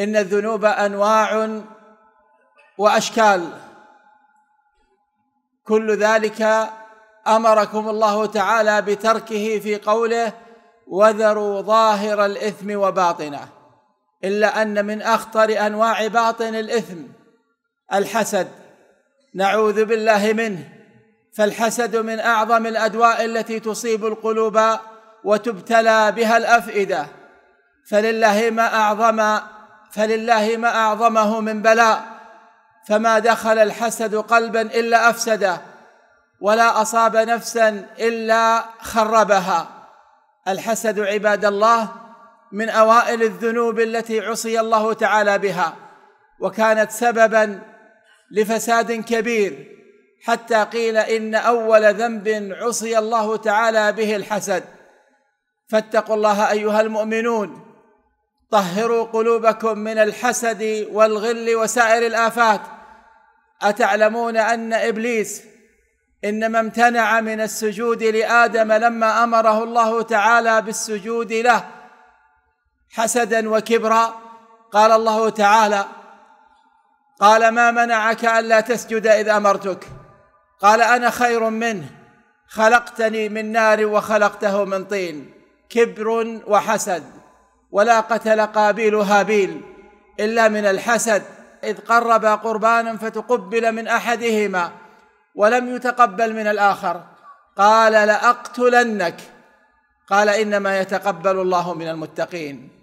ان الذنوب انواع واشكال كل ذلك امركم الله تعالى بتركه في قوله وذروا ظاهر الاثم وباطنه الا ان من اخطر انواع باطن الاثم الحسد نعوذ بالله منه فالحسد من اعظم الادواء التي تصيب القلوب وتبتلى بها الافئده فلله ما اعظم فلله ما اعظمه من بلاء فما دخل الحسد قلبا الا افسده ولا اصاب نفسا الا خربها الحسد عباد الله من اوائل الذنوب التي عصي الله تعالى بها وكانت سببا لفساد كبير حتى قيل ان اول ذنب عصي الله تعالى به الحسد فاتقوا الله ايها المؤمنون طهروا قلوبكم من الحسد والغل وسائر الافات اتعلمون ان ابليس انما امتنع من السجود لادم لما امره الله تعالى بالسجود له حسدا وكبرا قال الله تعالى قال ما منعك الا تسجد اذ امرتك قال انا خير منه خلقتني من نار وخلقته من طين كبر وحسد ولا قتل قابيل هابيل الا من الحسد اذ قربا قربانا فتقبل من احدهما ولم يتقبل من الاخر قال لاقتلنك قال انما يتقبل الله من المتقين